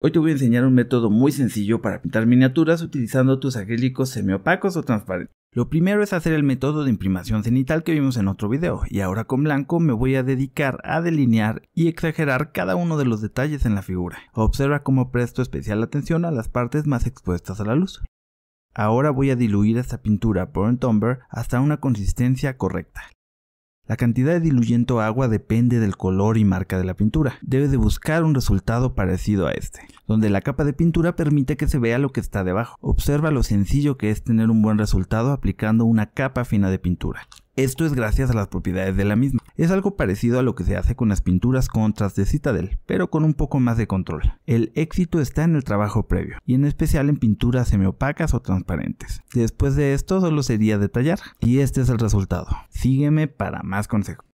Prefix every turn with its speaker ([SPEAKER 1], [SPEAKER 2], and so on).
[SPEAKER 1] Hoy te voy a enseñar un método muy sencillo para pintar miniaturas utilizando tus acrílicos semiopacos o transparentes. Lo primero es hacer el método de imprimación cenital que vimos en otro video y ahora con blanco me voy a dedicar a delinear y exagerar cada uno de los detalles en la figura. Observa cómo presto especial atención a las partes más expuestas a la luz. Ahora voy a diluir esta pintura por un tumbler hasta una consistencia correcta. La cantidad de diluyente agua depende del color y marca de la pintura. Debe de buscar un resultado parecido a este, donde la capa de pintura permite que se vea lo que está debajo. Observa lo sencillo que es tener un buen resultado aplicando una capa fina de pintura. Esto es gracias a las propiedades de la misma. Es algo parecido a lo que se hace con las pinturas contras de Citadel, pero con un poco más de control. El éxito está en el trabajo previo, y en especial en pinturas semiopacas o transparentes. Después de esto solo sería detallar, y este es el resultado. Sígueme para más consejos.